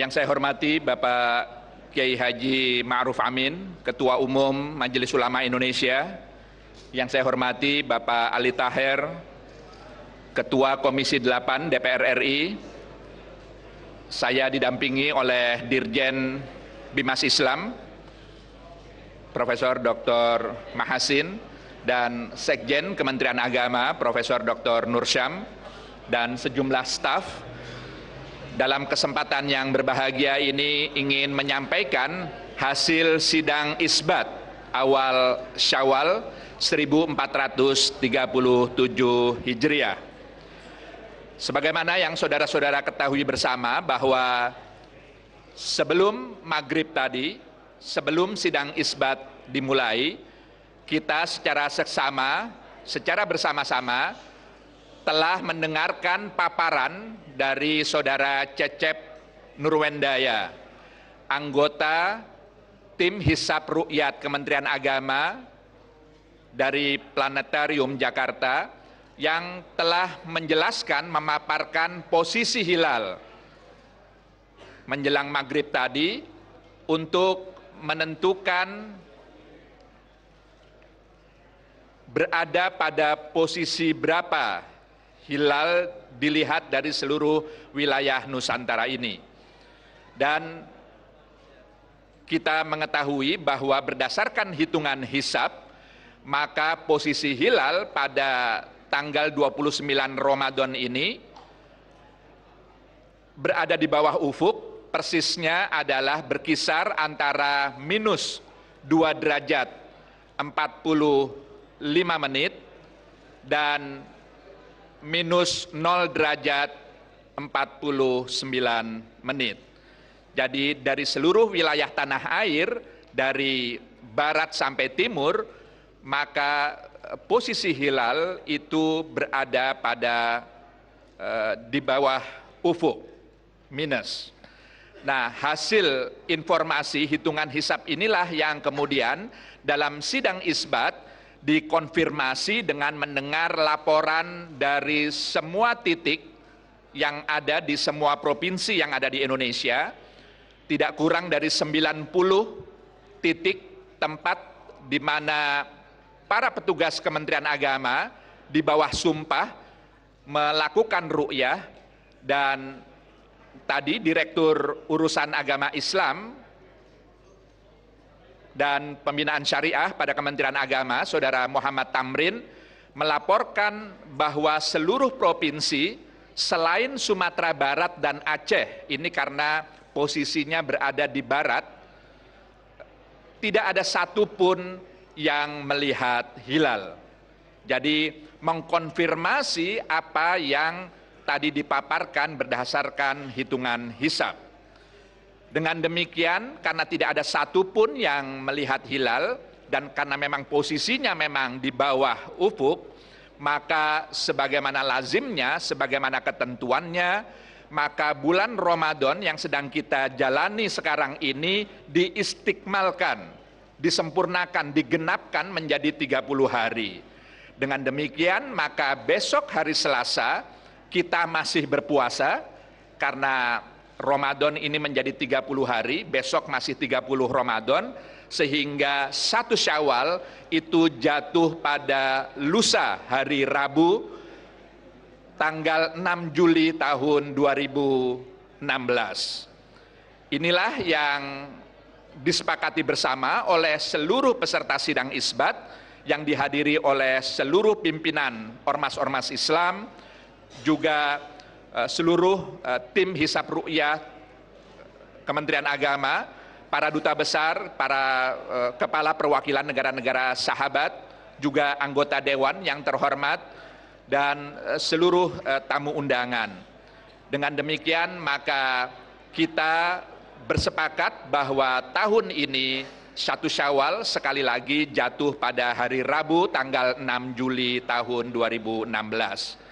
Yang saya hormati Bapak Kiai Haji Ma'ruf Amin, Ketua Umum Majelis Ulama Indonesia. Yang saya hormati Bapak Ali Taher, Ketua Komisi 8 DPR RI. Saya didampingi oleh Dirjen Bimas Islam, Profesor Dr. Mahasin, dan Sekjen Kementerian Agama, Profesor Dr. Nursyam, dan sejumlah staf dalam kesempatan yang berbahagia ini ingin menyampaikan hasil sidang isbat awal Syawal 1437 Hijriah. Sebagaimana yang saudara-saudara ketahui bersama bahwa sebelum maghrib tadi, sebelum sidang isbat dimulai, kita secara seksama, secara bersama-sama telah mendengarkan paparan dari Saudara Cecep Nurwendaya, anggota tim Hisap Rukyat Kementerian Agama dari Planetarium Jakarta yang telah menjelaskan memaparkan posisi hilal menjelang maghrib tadi untuk menentukan berada pada posisi berapa hilal dilihat dari seluruh wilayah Nusantara ini. Dan kita mengetahui bahwa berdasarkan hitungan hisap, maka posisi hilal pada tanggal 29 Ramadan ini berada di bawah ufuk, persisnya adalah berkisar antara minus 2 derajat 45 menit dan minus 0 derajat 49 menit. Jadi dari seluruh wilayah tanah air, dari barat sampai timur, maka eh, posisi hilal itu berada pada e, di bawah ufuk, minus. Nah, hasil informasi hitungan hisap inilah yang kemudian dalam sidang isbat dikonfirmasi dengan mendengar laporan dari semua titik yang ada di semua provinsi yang ada di Indonesia, tidak kurang dari 90 titik tempat di mana para petugas Kementerian Agama di bawah sumpah melakukan ru'yah dan tadi Direktur Urusan Agama Islam dan Pembinaan Syariah pada Kementerian Agama, Saudara Muhammad Tamrin, melaporkan bahwa seluruh provinsi selain Sumatera Barat dan Aceh, ini karena posisinya berada di barat, tidak ada satupun yang melihat hilal. Jadi mengkonfirmasi apa yang tadi dipaparkan berdasarkan hitungan hisab. Dengan demikian, karena tidak ada satupun yang melihat hilal, dan karena memang posisinya memang di bawah ufuk, maka sebagaimana lazimnya, sebagaimana ketentuannya, maka bulan Ramadan yang sedang kita jalani sekarang ini diistikmalkan, disempurnakan, digenapkan menjadi 30 hari. Dengan demikian, maka besok hari Selasa kita masih berpuasa karena Ramadan ini menjadi 30 hari, besok masih 30 Ramadan, sehingga satu syawal itu jatuh pada lusa hari Rabu, tanggal 6 Juli tahun 2016. Inilah yang disepakati bersama oleh seluruh peserta sidang isbat yang dihadiri oleh seluruh pimpinan ormas-ormas Islam, juga Eh, seluruh eh, tim hisap rukyah eh, Kementerian Agama, para duta besar, para kepala perwakilan negara-negara sahabat, juga anggota dewan yang terhormat, dan seluruh tamu undangan. Dengan demikian, maka kita bersepakat bahwa tahun ini satu Syawal sekali lagi jatuh pada hari Rabu tanggal 6 Juli tahun 2016.